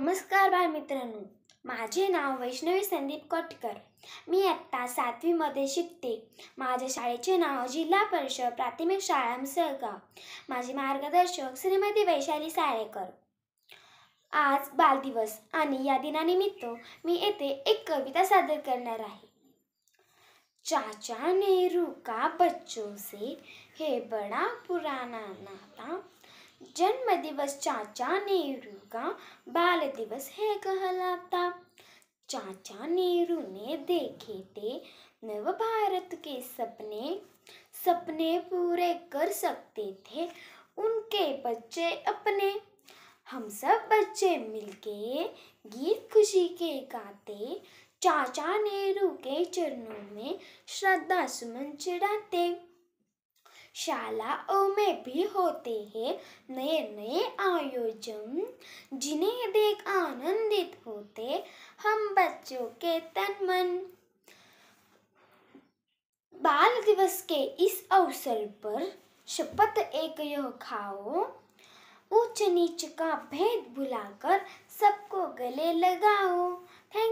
नमस्कार बालमित्रांनो मित्रांनो माझे नाव वैष्णवी संदीप कटकर मी आत्ता सातवीमध्ये शिकते माझ्या शाळेचे नाव जिल्हा परिषद प्राथमिक शाळा मुसळगाव माझे मार्गदर्शक श्रीमती वैशाली साळेकर आज बालदिवस आणि या दिनानिमित्त मी येथे एक कविता सादर करणार आहे चाचा नेहरू का से हे बडा पुराना नाता जन्म दिवस चाचा नेहरू का बाल दिवस है कहलाता चाचा नेहरू ने देखे थे नव भारत के सपने सपने पूरे कर सकते थे उनके बच्चे अपने हम सब बच्चे मिलके गीत खुशी के गाते चाचा नेहरू के चरणों में श्रद्धा सुमन चढ़ाते शालाओं में भी होते हैं नए नए आयोजन जिन्हें देख आनंदित होते हम बच्चों के तन मन बाल दिवस के इस अवसर पर शपथ एक यो खाओ ऊंच नीच का भेद भुलाकर सबको गले लगाओ थैंक